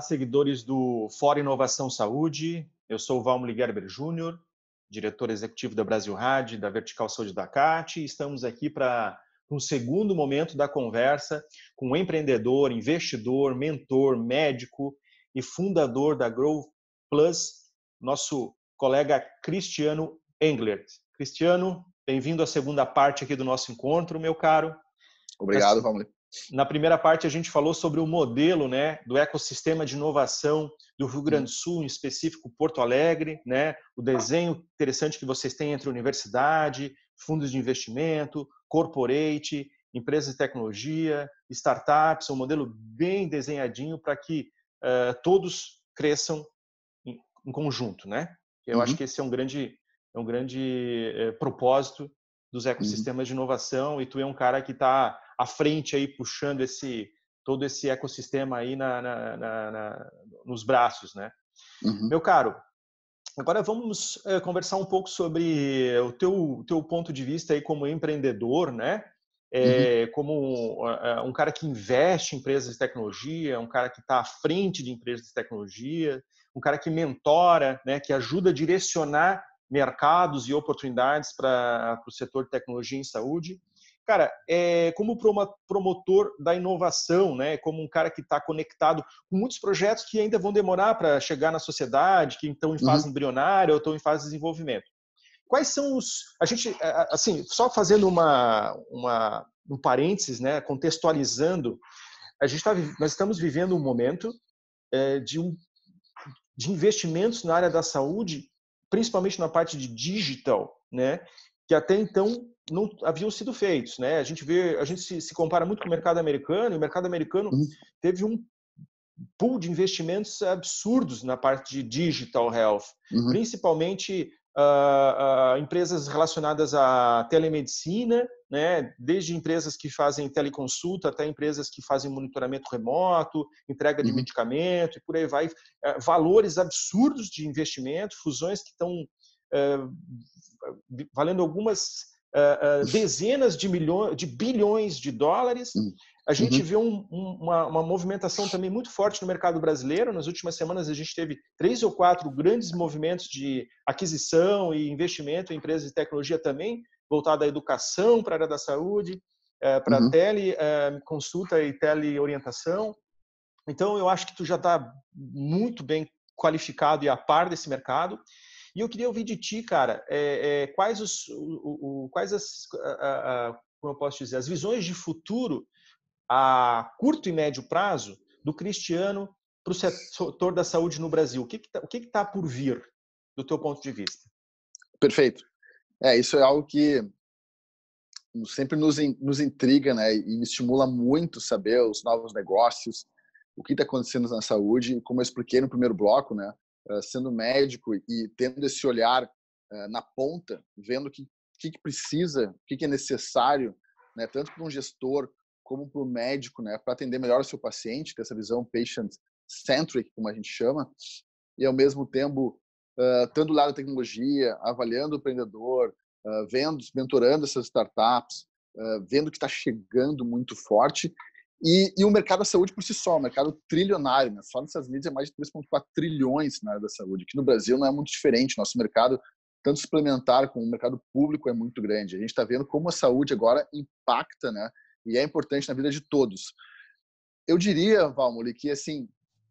seguidores do Fórum Inovação Saúde. Eu sou o Valmir Gerber Júnior, diretor executivo da Brasil Rádio, da Vertical Saúde da CAT. Estamos aqui para um segundo momento da conversa com um empreendedor, investidor, mentor, médico e fundador da Grow Plus, nosso colega Cristiano Englert. Cristiano, bem-vindo à segunda parte aqui do nosso encontro, meu caro. Obrigado, Valmir. Na primeira parte, a gente falou sobre o modelo né, do ecossistema de inovação do Rio Grande do uhum. Sul, em específico Porto Alegre, né, o desenho interessante que vocês têm entre universidade, fundos de investimento, corporate, empresas de tecnologia, startups, um modelo bem desenhadinho para que uh, todos cresçam em, em, conjunto. Né? Eu uhum. acho que esse é um grande, é um grande uh, propósito dos uhum. ecossistemas uhum. de inovação e tu é um cara que está à frente aí puxando esse todo esse ecossistema aí na, na, na, na nos braços, né? Uhum. Meu caro, agora vamos é, conversar um pouco sobre o teu teu ponto de vista aí como empreendedor, né? É, uhum. Eh, como eh, um cara que investe em empresas de tecnologia, um cara que está à frente de empresas de tecnologia, um cara que mentora, né? Que ajuda a direcionar mercados e oportunidades para o setor de tecnologia em saúde cara, é, como promotor da inovação, né, como um cara que está conectado com muitos projetos que ainda vão demorar para chegar na sociedade, que estão em fase uhum. embrionária ou estão em fase de desenvolvimento. Quais são os. A gente, assim, só fazendo uma, uma um parênteses, né, contextualizando, a gente tá, nós estamos vivendo um momento é, de, um, de investimentos na área da saúde, principalmente na parte de digital, né, que até então não haviam sido feitos, né? A gente vê, a gente se, se compara muito com o mercado americano, e o mercado americano uhum. teve um pool de investimentos absurdos na parte de digital health, uhum. principalmente uh, uh, empresas relacionadas à telemedicina, né? Desde empresas que fazem teleconsulta até empresas que fazem monitoramento remoto, entrega de uhum. medicamento e por aí vai, uh, valores absurdos de investimento, fusões que estão eh, valendo algumas eh, eh, dezenas de, milhões, de bilhões de dólares. Hum. A gente uhum. vê um, uma, uma, movimentação também muito forte no mercado brasileiro. Nas últimas semanas, a gente teve três ou quatro grandes movimentos de aquisição e investimento em empresas de tecnologia também, voltado à educação, para a área da saúde, para uhum. teleconsulta e teleorientação. Então, eu acho que tu já está muito bem qualificado e a par desse mercado. E eu queria ouvir de ti, cara, é, é, quais, os, o, o, quais as, a, a, como eu posso dizer, as visões de futuro a curto e médio prazo do Cristiano para o setor da saúde no Brasil? O que está tá por vir, do teu ponto de vista? Perfeito. É, isso é algo que sempre nos, nos intriga né, e estimula muito saber os novos negócios, o que está acontecendo na saúde, como eu expliquei no primeiro bloco, né, eh, sendo médico e tendo esse olhar eh, na ponta, vendo o que, que, precisa, o que, é necessário, né, tanto para um gestor como para o médico, né, para atender melhor o seu paciente, ter essa visão patient-centric, como a gente chama, e ao mesmo tempo, uh, eh, tanto do da tecnologia, avaliando o empreendedor, vendo, mentorando essas startups, vendo que está chegando muito forte e, e, o mercado da saúde por si só, um mercado trilionário, né? só nos Estados Unidos é mais de 3,4 trilhões na né, área da saúde. Aqui no Brasil não é muito diferente, nosso mercado, tanto suplementar como o mercado público, é muito grande. A gente está vendo como a saúde agora impacta né? e é importante na vida de todos. Eu diria, Valmoli, que assim,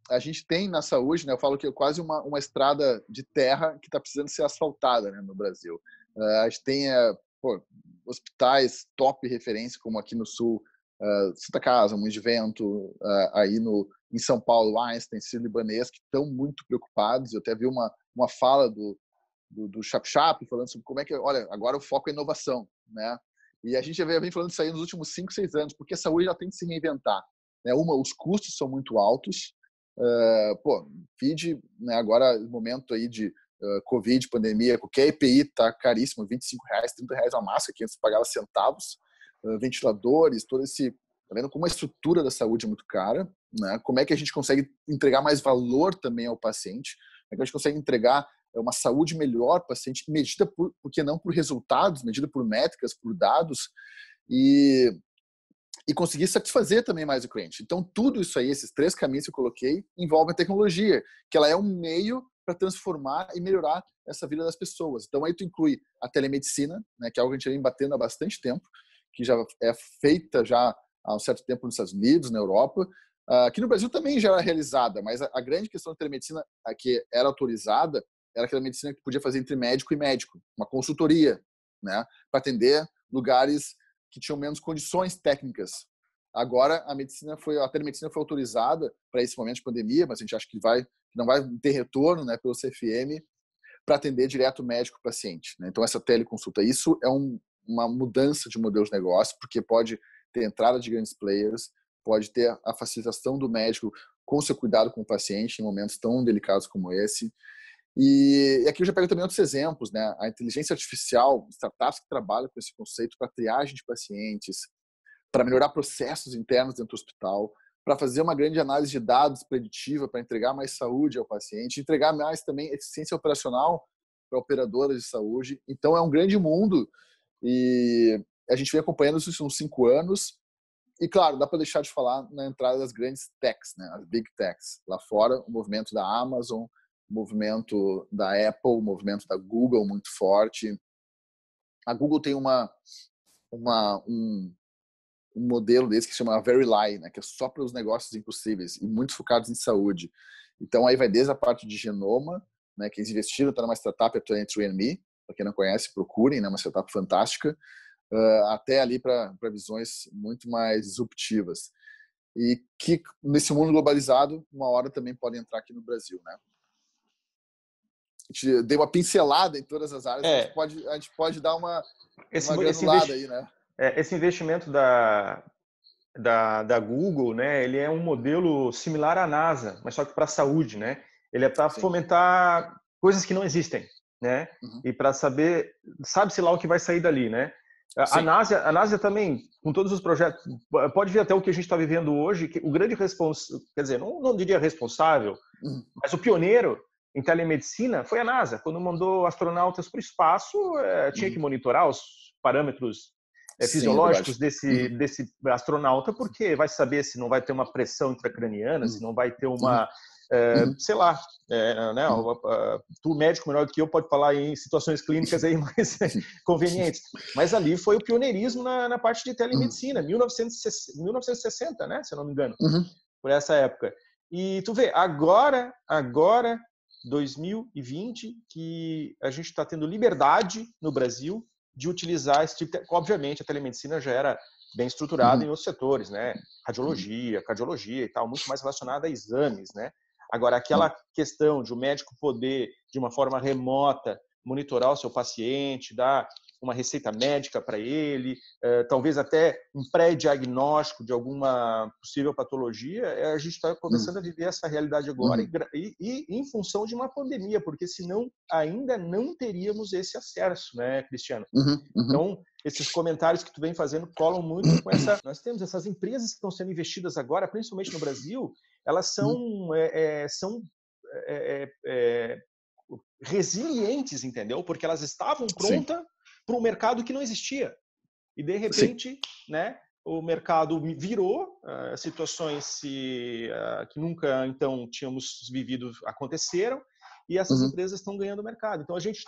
a gente tem na saúde, né? eu falo que é quase uma, uma estrada de terra que está precisando ser asfaltada né? no Brasil. Uh, a gente tem uh, pô, hospitais top referência, como aqui no Sul, uh, Santa Casa, um evento uh, ah, aí no, em São Paulo, Einstein, Ciro Libanês, que estão muito preocupados. Eu até vi uma, uma fala do, do, do Chap Chap falando sobre como é que, olha, agora o foco é inovação, né? E a gente já vem falando isso aí nos últimos 5, 6 anos, porque a saúde já tem que se reinventar. Né? Uma, os custos são muito altos. Uh, pô, feed, né, agora é momento aí de uh, Covid, pandemia, qualquer EPI tá caríssimo, 25 reais, 30 reais a máscara, que antes pagava centavos ventiladores, todo esse. Tá vendo como a estrutura da saúde é muito cara, né? Como é que a gente consegue entregar mais valor também ao paciente? Como é que a gente consegue entregar eh, uma saúde melhor ao paciente, medida por, por que não por resultados, medida por métricas, por dados e e conseguir satisfazer também mais o cliente. Então, tudo isso aí, esses três caminhos que eu coloquei, envolvem a tecnologia, que ela é um meio para transformar e melhorar essa vida das pessoas. Então, aí tu inclui a telemedicina, né, que é algo que a gente vem batendo há bastante tempo, que já é feita já há um certo tempo nos Estados Unidos, na Europa. Aqui ah, no Brasil também já era realizada, mas a grande questão da telemedicina que era autorizada era aquela medicina que podia fazer entre médico e médico, uma consultoria, né, para atender lugares que tinham menos condições técnicas. Agora a medicina foi a telemedicina foi autorizada para esse momento de pandemia, mas a gente acha que vai não vai ter retorno, né, pelo CFM para atender direto médico paciente. Né? Então essa teleconsulta, isso é um uma mudança de modelo de negócio, porque pode ter entrada de grandes players, pode ter a facilitação do médico com seu cuidado com o paciente em momentos tão delicados como esse. E, aqui eu já pego também outros exemplos, né? A inteligência artificial, startups que trabalham com esse conceito para triagem de pacientes, para melhorar processos internos dentro do hospital, para fazer uma grande análise de dados preditiva para entregar mais saúde ao paciente, entregar mais também eficiência operacional para operadoras de saúde. Então é um grande mundo e a gente vem acompanhando isso uns cinco anos. E claro, dá para deixar de falar na entrada das grandes techs, né? as big techs. Lá fora, o movimento da Amazon, o movimento da Apple, o movimento da Google muito forte. A Google tem uma, uma, um, um modelo desse que se chama Verily, né? que é só para os negócios impossíveis e muito focados em saúde. Então aí vai desde a parte de genoma, né? que eles investiram, está numa startup, a 23andMe, para quem não conhece, procurem, né? Uma startup fantástica, uh, até ali para visões muito mais disruptivas. E que, nesse mundo globalizado, uma hora também podem entrar aqui no Brasil, né? gente deu uma pincelada em todas as áreas, é. a, gente é. pode, a gente pode dar uma, esse, uma aí, né? É, esse investimento da, da, da Google, né, ele é um modelo similar à NASA, mas só que para a saúde, né? Ele é para fomentar coisas que não existem né? Uhum. E para saber, sabe-se lá o que vai sair dali, né? Sim. A NASA, a NASA também, com todos os projetos, pode ver até o que a gente está vivendo hoje, que o grande responsável, quer dizer, não, não diria responsável, uhum. mas o pioneiro em telemedicina foi a NASA. Quando mandou astronautas para o espaço, é, tinha uhum. que monitorar os parâmetros é, fisiológicos Sim, desse, uhum. desse astronauta, porque vai saber se não vai ter uma pressão intracraniana, se uhum. não vai ter uma uhum é, uhum. sei lá, é, né, uhum. tu médico melhor do que eu pode falar em situações clínicas aí mais convenientes, mas ali foi o pioneirismo na, na parte de telemedicina, 1960, uhum. 1960, né, se eu não me engano, uhum. por essa época. E tu vê, agora, agora, 2020, que a gente está tendo liberdade no Brasil de utilizar esse tipo de... Obviamente, a telemedicina já era bem estruturada uhum. em outros setores, né? Radiologia, cardiologia e tal, muito mais relacionada a exames, né? Agora, aquela hum. questão de o médico poder, de uma forma remota, monitorar o seu paciente, dar uma receita médica para ele, eh, talvez até um pré-diagnóstico de alguma possível patologia, eh, a gente está hum. começando a viver essa realidade agora uhum. e, e, em função de uma pandemia, porque senão ainda não teríamos esse acesso, né, Cristiano? Uhum, uhum. Então, esses comentários que tu vem fazendo colam muito com essa. Nós temos essas empresas que estão sendo investidas agora, principalmente no Brasil, elas são, é, é, são é, resilientes, entendeu? Porque elas estavam prontas para um mercado que não existia. E de repente, Sim. né, o mercado virou, uh, situações se, uh, que nunca então tínhamos vivido aconteceram e essas uhum. empresas estão ganhando mercado. Então a gente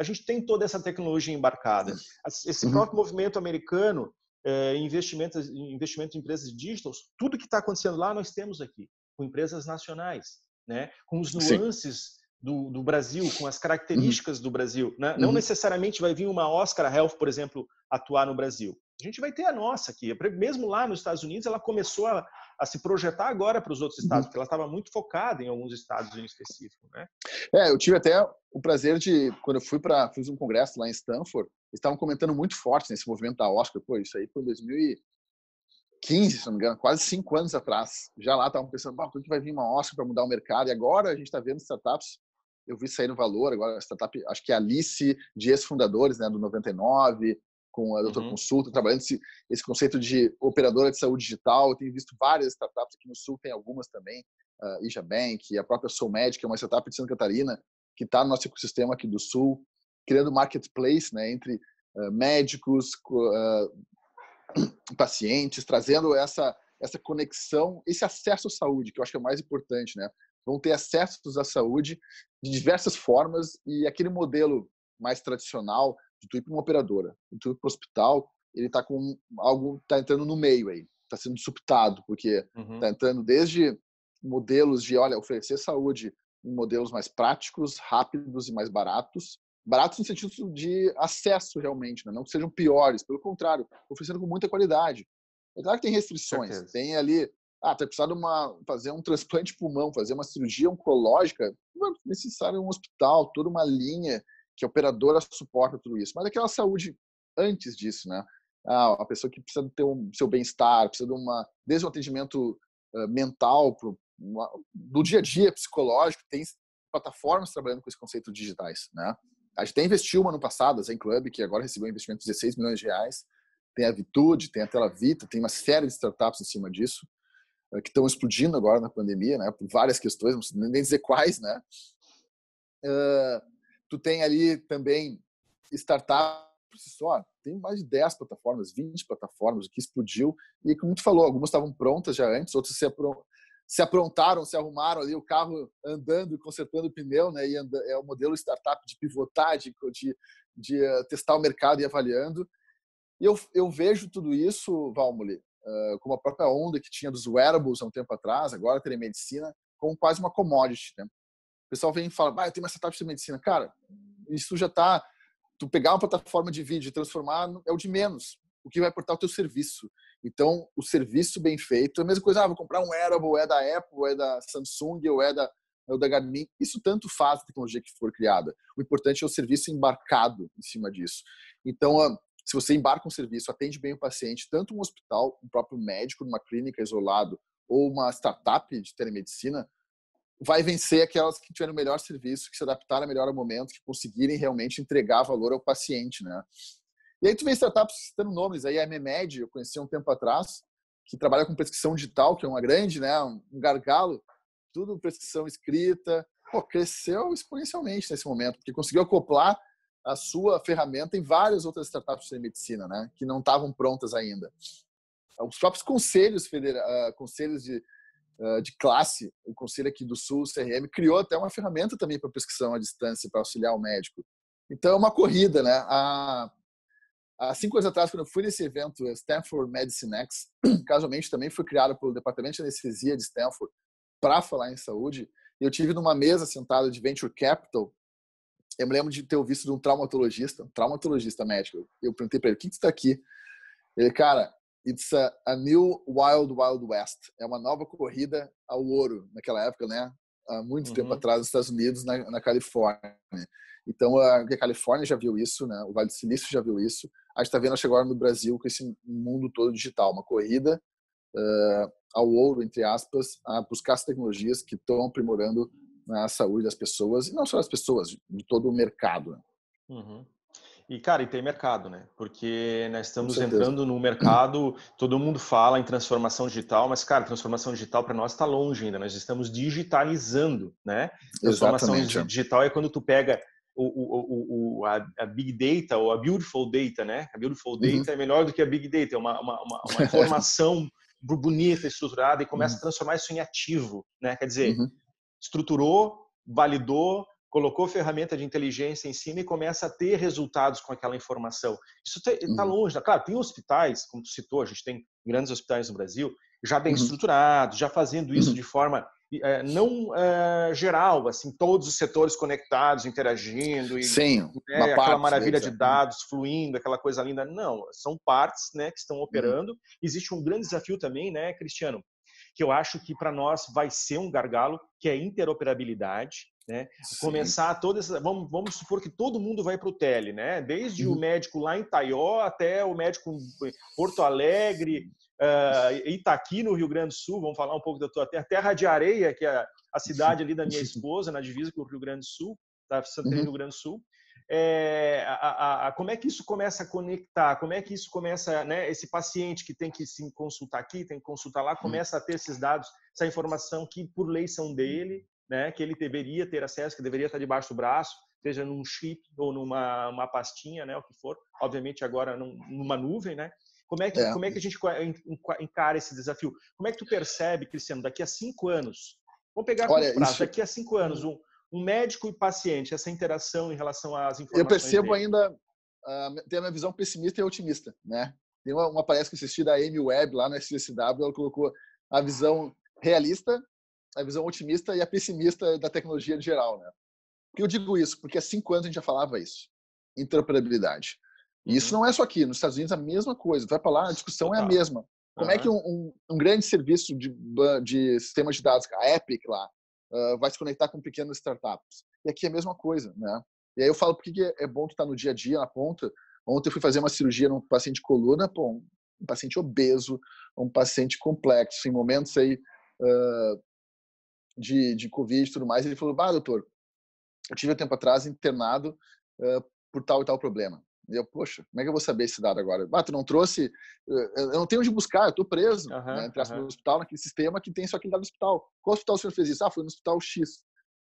a gente tem toda essa tecnologia embarcada. Esse uhum. próprio movimento americano, eh, investimentos, investimento em empresas digitais, tudo que está acontecendo lá nós temos aqui, com empresas nacionais, né? com os nuances do, do Brasil, com as características uhum. do Brasil. Né? Não uhum. necessariamente vai vir uma Oscar Health, por exemplo, atuar no Brasil. A gente vai ter a nossa aqui. Mesmo lá nos Estados Unidos, ela começou a, a se projetar agora para os outros estados, uhum. porque ela estava muito focada em alguns estados em específico. Né? É, eu tive até o prazer de, quando eu fui para, fiz um congresso lá em Stanford, eles estavam comentando muito forte nesse movimento da Oscar. Pô, isso aí foi em 2015, se não me engano, quase cinco anos atrás. Já lá estavam pensando, quando que vai vir uma Oscar para mudar o mercado? E agora a gente está vendo startups eu vi sair no valor agora, a startup, acho que é a Alice, de ex-fundadores, né, do 99, com a Doutor uhum. Consulta, trabalhando esse, esse conceito de operadora de saúde digital. Eu tenho visto várias startups, aqui no Sul tem algumas também, uh, Ija Bank, a própria Soulmed, que é uma startup de Santa Catarina, que está no nosso ecossistema aqui do Sul, criando marketplace né, entre uh, médicos, uh, pacientes, trazendo essa, essa conexão, esse acesso à saúde, que eu acho que é o mais importante. Né? vão ter acessos à saúde de diversas formas e aquele modelo mais tradicional de tu ir para uma operadora, de tu ir para o hospital, ele está com algo está entrando no meio aí, está sendo suptado porque está uhum. Tá entrando desde modelos de olha oferecer saúde em modelos mais práticos, rápidos e mais baratos, baratos no sentido de acesso realmente, né? não que sejam piores, pelo contrário, oferecendo com muita qualidade. É claro que tem restrições, tem ali ah, tá precisando uma, fazer um transplante de pulmão, fazer uma cirurgia oncológica, é necessário um hospital, toda uma linha que a operadora suporta tudo isso. Mas aquela saúde antes disso, né? Ah, a pessoa que precisa ter o um, seu bem-estar, precisa de uma, desde um atendimento uh, mental, pro, uma, do dia a dia psicológico, tem plataformas trabalhando com esses conceitos digitais, né? A gente até investiu ano passado, a Zen Club, que agora recebeu um investimento de 16 milhões de reais, tem a Vitude, tem a Tela Vita, tem uma série de startups em cima disso. Eh, que estão explodindo agora na pandemia, né? Por várias questões, não sei nem dizer quais, né? Uh, tu tem ali também startup por si só, tem mais de 10 plataformas, 20 plataformas, que explodiu. E como tu falou, algumas estavam prontas já antes, outras se, apro se aprontaram, se arrumaram ali, o carro andando e consertando o pneu, né? E é o modelo startup de pivotar, de, de, de uh, testar o mercado e avaliando. E eu, eu vejo tudo isso, Valmoli, como a própria onda que tinha dos wearables há um tempo atrás, agora telemedicina, como quase uma commodity. Né? O pessoal vem e fala, ah, eu tenho uma startup de telemedicina. Cara, isso já está... Tu pegar uma plataforma de vídeo e transformar é o de menos. O que vai aportar o teu serviço. Então, o serviço bem feito é a mesma coisa. Ah, vou comprar um wearable, é da Apple, é da Samsung, ou é da, ou da Garmin. Isso tanto faz a tecnologia que for criada. O importante é o serviço embarcado em cima disso. Então, se você embarca um serviço, atende bem o paciente, tanto um hospital, um próprio médico, numa clínica isolado, ou uma startup de telemedicina, vai vencer aquelas que tiverem o melhor serviço, que se adaptaram melhor ao momento, que conseguirem realmente entregar valor ao paciente, né? E aí tu vê startups citando nomes, aí a Memed, eu conheci um tempo atrás, que trabalha com prescrição digital, que é uma grande, né, um gargalo, tudo prescrição escrita, pô, cresceu exponencialmente nesse momento, porque conseguiu acoplar a sua ferramenta em várias outras startups de medicina, né, que não estavam prontas ainda. Os próprios conselhos federais, ah, conselhos de, ah, de classe, o conselho aqui do Sul, o CRM, criou até uma ferramenta também para prescrição à distância, para auxiliar o médico. Então é uma corrida, né? Há, há, cinco anos atrás, quando eu fui nesse evento, Stanford Medicine X, casualmente também foi criado pelo Departamento de Anestesia de Stanford para falar em saúde. Eu tive numa mesa sentada de Venture Capital eu me lembro de ter visto de um traumatologista, um traumatologista médico. Eu perguntei para ele, o que, está aqui? Ele, cara, it's a, a, new wild wild west. É uma nova corrida ao ouro naquela época, né? Há muito uhum. tempo atrás nos Estados Unidos, na, na Califórnia. Então, a, a, Califórnia já viu isso, né? O Vale do Silício já viu isso. A gente está vendo agora no Brasil com esse mundo todo digital, uma corrida uh, ao ouro, entre aspas, a buscar as tecnologias que estão aprimorando na né, saúde das pessoas, e não só das pessoas, de todo o mercado. Né. Uhum. E, cara, e tem mercado, né? Porque nós né, estamos entrando num mercado, todo mundo fala em transformação digital, mas, cara, transformação digital para nós está longe ainda, nós estamos digitalizando, né? Transformação Exatamente. É. digital é quando tu pega o, o, o, a, a, Big Data ou a Beautiful Data, né? A Beautiful uhum. Data uhum. é melhor do que a Big Data, é uma, uma, uma, uma informação bonita, estruturada e começa uhum. a transformar isso em ativo, né? Quer dizer, uhum estruturou, validou, colocou ferramenta de inteligência em cima e começa a ter resultados com aquela informação. Isso está tá uhum. longe. Tá, claro, tem hospitais, como tu citou, a gente tem grandes hospitais no Brasil, já bem uhum. estruturados, já fazendo isso uhum. de forma é, não é, geral, assim, todos os setores conectados, interagindo e Sim, né, aquela parte, maravilha né, de é, uhum. dados fluindo, aquela coisa linda. Não, são partes né, que estão operando. Uhum. Existe um grande desafio também, né, Cristiano, que eu acho que para nós vai ser um gargalo, que é interoperabilidade. Né? Começar todas vamos, vamos, supor que todo mundo vai para o tele, né? Desde uhum. o médico lá em Taió até o médico em Porto Alegre, uh, Itaqui, no Rio Grande do Sul, vamos falar um pouco da tua terra, Terra de Areia, que é a cidade ali da minha esposa, na divisa com o Rio Grande do Sul, da Santa uhum. Rio Grande do Sul é, a, a, a, como é que isso começa a conectar, como é que isso começa, né, esse paciente que tem que se consultar aqui, tem que consultar lá, hum. começa a ter esses dados, essa informação que por lei são hum. dele, né, que ele deveria ter acesso, que deveria estar debaixo do braço, seja num chip ou numa uma pastinha, né, o que for, obviamente agora num, numa nuvem, né, como é, que, é. como é que a gente encara esse desafio? Como é que tu percebe, Cristiano, daqui a cinco anos, vamos pegar Olha, prazo, isso... daqui a cinco anos, hum. um, um médico e paciente, essa interação em relação às informações. Eu percebo dele. ainda, uh, ah, tem a minha visão pessimista e otimista, né? Tem uma, uma palestra que assisti da Amy Webb lá no SSW, ela colocou a visão realista, a visão otimista e a pessimista da tecnologia em geral, né? Por que eu digo isso? Porque há cinco anos a gente já falava isso, interoperabilidade. E isso uhum. não é só aqui, nos Estados Unidos a mesma coisa, vai para lá, a discussão Total. é a mesma. Como uhum. é que um, um, um grande serviço de, de sistemas de dados, é a Epic lá, ah, vai se conectar com pequenas startups. E aqui é a mesma coisa, né? E aí eu falo porque é bom tu estar tá no dia a dia, na ponta. Ontem eu fui fazer uma cirurgia num paciente de coluna, pô, um paciente obeso, um paciente complexo, em momentos aí uh, de, de Covid e tudo mais. Ele falou, bah, doutor, eu tive um tempo atrás internado uh, por tal e tal problema. Eu, poxa, como é que eu vou saber esse dado agora? Ah, tu não trouxe, eh, eu não tenho onde buscar, eu tô preso. Uhum, né? Entrasse uhum. no hospital, naquele sistema que tem só aquele dado do hospital. Qual hospital o senhor fez isso? Ah, foi no hospital X.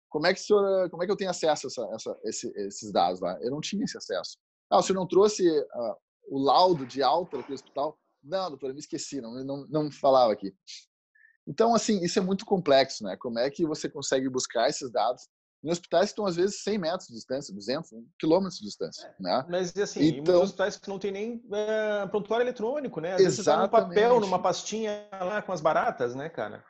Como é que, senhor, eh, como é que eu tenho acesso a, essa, essa, esse, esses dados lá? Eu não tinha esse acesso. Ah, o senhor não trouxe uh, o laudo de alta do hospital? Não, doutor, me esqueci, não, não, não falava aqui. Então, assim, isso é muito complexo, né? Como é que você consegue buscar esses dados em hospitais que estão às vezes 100 metros de distância, 200 quilômetros de distância, é, né? Mas assim, então, hospitais que não tem nem é, prontuário eletrônico, né? Exato, tá exatamente. tá no papel, numa pastinha lá com as baratas, né, cara?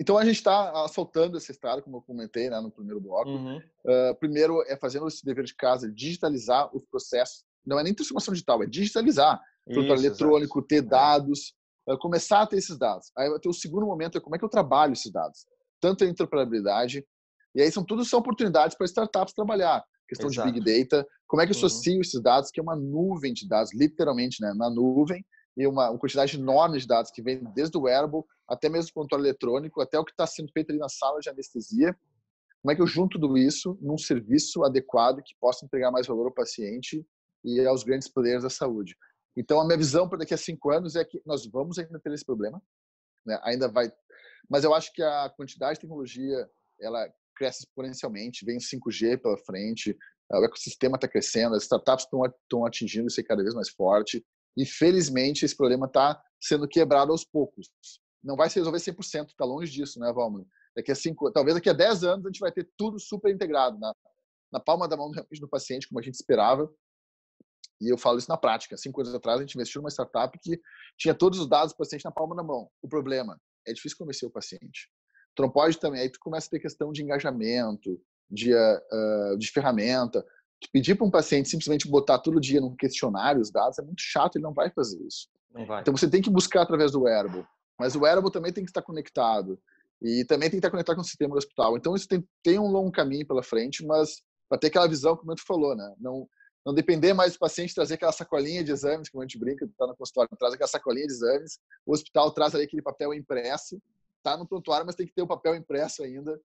Então a gente está assaltando essa estrada, como eu comentei né, no primeiro bloco. Uhum. Uh, primeiro é fazendo esse dever de casa, digitalizar os processos. Não é nem transformação digital, é digitalizar. Prontuário eletrônico, ter é. dados, uh, começar a ter esses dados. Aí o segundo momento é como é que eu trabalho esses dados. Tanto a interoperabilidade e aí são tudo são oportunidades para startups trabalhar. Questão Exato. de Big Data, como é que eu associo uhum. esses dados, que é uma nuvem de dados, literalmente, né, na nuvem, e uma, uma quantidade enorme de dados que vem desde o wearable, até mesmo o controle eletrônico, até o que está sendo feito ali na sala de anestesia. Como é que eu junto tudo isso num serviço adequado que possa entregar mais valor ao paciente e aos grandes players da saúde? Então, a minha visão para daqui a cinco anos é que nós vamos ainda ter esse problema, né? ainda vai. Mas eu acho que a quantidade de tecnologia ela cresce exponencialmente, vem o 5G pela frente, ah, o ecossistema está crescendo, as startups estão atingindo isso cada vez mais forte. E, felizmente, esse problema está sendo quebrado aos poucos. Não vai se resolver 100%, está longe disso, né, Valmir? Daqui é a é cinco, talvez daqui a 10 anos a gente vai ter tudo super integrado na, na palma da mão realmente do paciente, como a gente esperava. E eu falo isso na prática. Cinco anos atrás, a gente investiu numa startup que tinha todos os dados do paciente na palma da mão. O problema é difícil convencer o paciente. Tu não pode também. Aí tu começa a ter questão de engajamento, de, uh, de ferramenta. Tu pedir para um paciente simplesmente botar todo dia num questionário os dados é muito chato, ele não vai fazer isso. Vai. Então você tem que buscar através do wearable. Mas o wearable também tem que estar conectado. E também tem que estar conectado com o sistema do hospital. Então isso tem, tem um longo caminho pela frente, mas para ter aquela visão como tu falou, né? Não, não depender mais do paciente trazer aquela sacolinha de exames, como a gente brinca, está no consultório, traz aquela sacolinha de exames, o hospital traz ali aquele papel impresso está no prontuário, mas tem que ter o papel impresso ainda.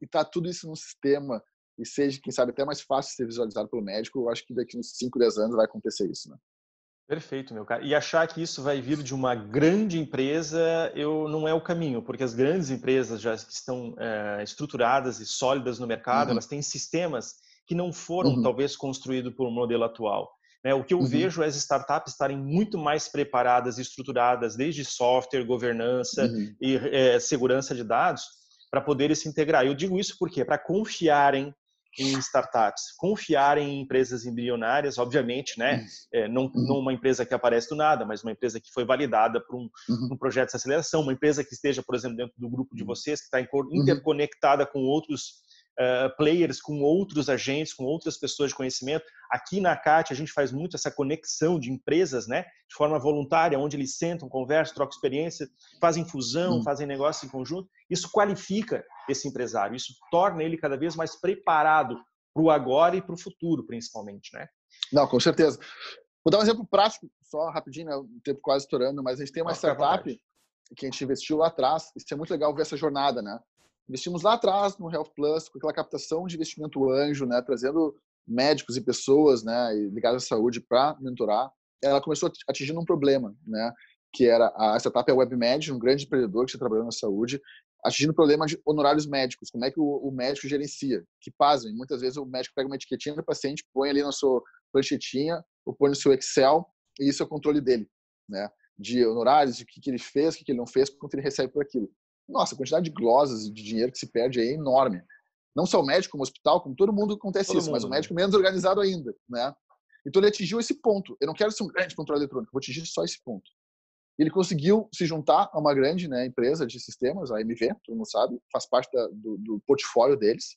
E está tudo isso num sistema. E seja, quem sabe, até mais fácil de ser visualizado pelo médico. Eu acho que daqui uns 5, 10 anos vai acontecer isso. Né? Perfeito, meu cara. E achar que isso vai vir de uma grande empresa eu, não é o caminho, porque as grandes empresas já que estão é, estruturadas e sólidas no mercado, uhum. elas têm sistemas que não foram, uhum. talvez, construídos por um modelo atual. Né? O que eu uhum. vejo é as startups estarem muito mais preparadas e estruturadas, desde software, governança uhum. e é, segurança de dados, para poderem se integrar. Eu digo isso porque para confiarem em startups, confiarem em empresas embrionárias, obviamente, né? É, não, uhum. não, uma empresa que aparece do nada, mas uma empresa que foi validada por um, uhum. um projeto de aceleração, uma empresa que esteja, por exemplo, dentro do grupo de uhum. vocês, que está interconectada com outros eh, players com outros agentes, com outras pessoas de conhecimento. Aqui na CAT a gente faz muito essa conexão de empresas, né, de forma voluntária, onde eles sentam, conversam, trocam experiência, fazem fusão, hum. fazem negócio em conjunto. Isso qualifica esse empresário, isso torna ele cada vez mais preparado para o agora e para o futuro, principalmente, né? Não, com certeza. Vou dar um exemplo prático, só rapidinho, né? o tempo quase estourando, mas a gente tem uma startup que a gente investiu lá atrás, isso é muito legal ver essa jornada, né? Investimos lá atrás no Health Plus, com aquela captação de investimento anjo, né, trazendo médicos e pessoas né, ligadas à saúde para mentorar. Ela começou atingindo um problema, né, que era a startup é WebMed, um grande empreendedor que está trabalhando na saúde, atingindo o problema de honorários médicos. Como é que o, o médico gerencia? Que pasmem, muitas vezes o médico pega uma etiquetinha do paciente, põe ali na sua planchetinha, ou põe no seu Excel, e isso é o controle dele, né? De honorários, o que, que ele fez, o que, que ele não fez, quanto ele recebe por aquilo nossa, a quantidade de glosas de dinheiro que se perde é enorme. Não só o médico, como o hospital, como todo mundo acontece todo isso, mundo, mas o médico menos organizado ainda, né? Então ele atingiu esse ponto. Eu não quero ser um grande controle eletrônico, vou atingir só esse ponto. Ele conseguiu se juntar a uma grande né, empresa de sistemas, a MV, todo mundo sabe, faz parte da, do, do, portfólio deles.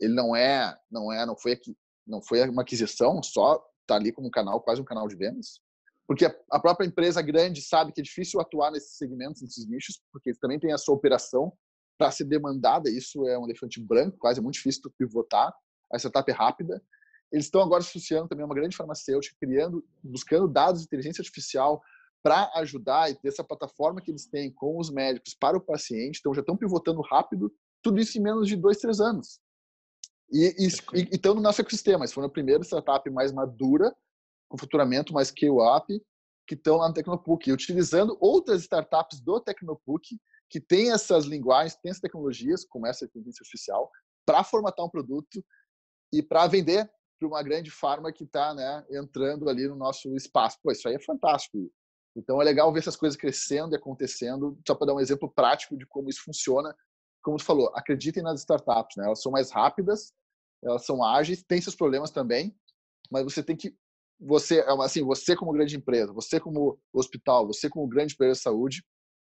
Ele não é, não é, não foi aqui, não foi uma aquisição, só está ali como um canal, quase um canal de vendas porque a própria empresa grande sabe que é difícil atuar nesses segmentos, nesses nichos, porque também tem a sua operação para ser demandada, isso é um elefante branco, quase é muito difícil pivotar, a startup é rápida. Eles estão agora associando também a uma grande farmacêutica, criando, buscando dados de inteligência artificial para ajudar e ter essa plataforma que eles têm com os médicos para o paciente, então já estão pivotando rápido, tudo isso em menos de dois, três anos. E, e estão no nosso ecossistema, eles foram a primeira startup mais madura com faturamento mais que o app que estão lá no Tecnopuc, utilizando outras startups do Tecnopuc que têm essas linguagens, têm essas tecnologias, como essa inteligência artificial, para formatar um produto e para vender para uma grande farma que está né, entrando ali no nosso espaço. Pô, isso aí é fantástico. Então é legal ver essas coisas crescendo e acontecendo, só para dar um exemplo prático de como isso funciona. Como tu falou, acreditem nas startups, né? elas são mais rápidas, elas são ágeis, têm seus problemas também, mas você tem que você, é assim, você como grande empresa, você como hospital, você como grande empresa de saúde,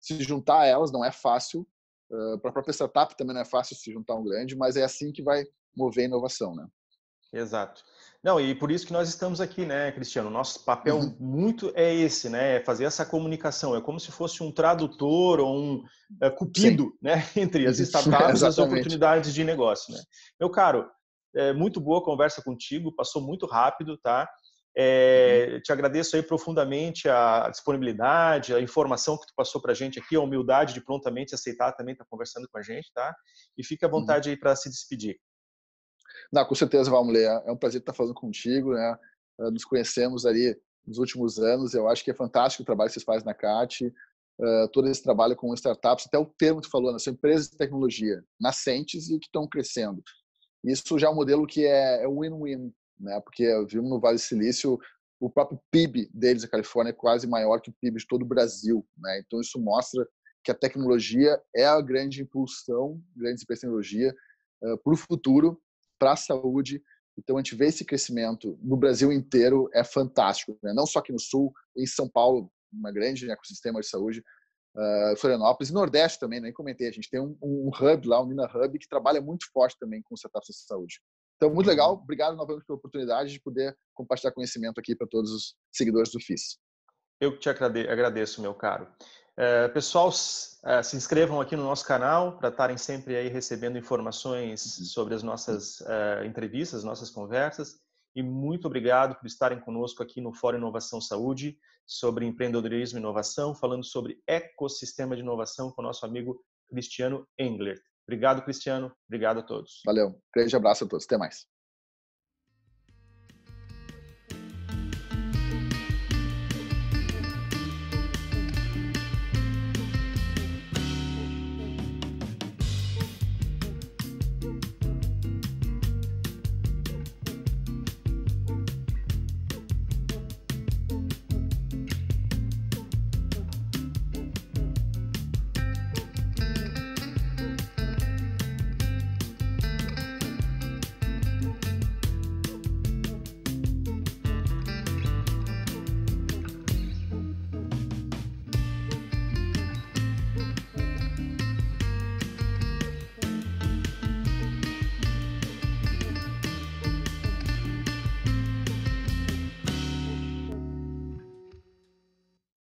se juntar a elas não é fácil. Uh, para a própria startup também não é fácil se juntar um grande, mas é assim que vai mover a inovação, né? Exato. Não, e por isso que nós estamos aqui, né, Cristiano? Nosso papel uhum. muito é esse, né? É fazer essa comunicação. É como se fosse um tradutor ou um é, cupido, Sim. né? Entre as startups e as oportunidades de negócio, né? Meu caro, é muito boa a conversa contigo, passou muito rápido, tá? É, uhum. te agradeço aí profundamente a disponibilidade, a informação que tu passou para a gente aqui, a humildade de prontamente aceitar também estar tá conversando com a gente, tá? E fique à uhum. vontade aí para se despedir. Não, com certeza, Valmulê. É, é um prazer estar tá falando contigo, né? É, nos conhecemos ali nos últimos anos. Eu acho que é fantástico o trabalho que vocês fazem na CAT. Uh, é, todo esse trabalho com startups, até o termo que tu falou, né? são empresas de tecnologia nascentes e que estão crescendo. Isso já é um modelo que é, é win-win né? Porque vimos no Vale do Silício o próprio PIB deles, a Califórnia, é quase maior que o PIB de todo o Brasil, né? Então isso mostra que a tecnologia é a grande impulsão, grande tecnologia uh, para o futuro, para a saúde. Então a gente vê esse crescimento no Brasil inteiro é fantástico, né? Não só aqui no Sul, em São Paulo, uma grande ecossistema de saúde, uh, Florianópolis e Nordeste também, nem né? comentei. A gente tem um, um hub lá, o Nina Hub, que trabalha muito forte também com o setor de saúde. Então, muito legal. Obrigado novamente pela oportunidade de poder compartilhar conhecimento aqui para todos os seguidores do FIS. Eu te agradeço, meu caro. É, pessoal, é, se inscrevam aqui no nosso canal para estarem sempre aí recebendo informações uhum. sobre as nossas é, entrevistas, nossas conversas. E muito obrigado por estarem conosco aqui no Fórum Inovação Saúde sobre empreendedorismo e inovação, falando sobre ecossistema de inovação com o nosso amigo Cristiano Englert. Obrigado, Cristiano. Obrigado a todos. Valeu. Um grande abraço a todos. Até mais.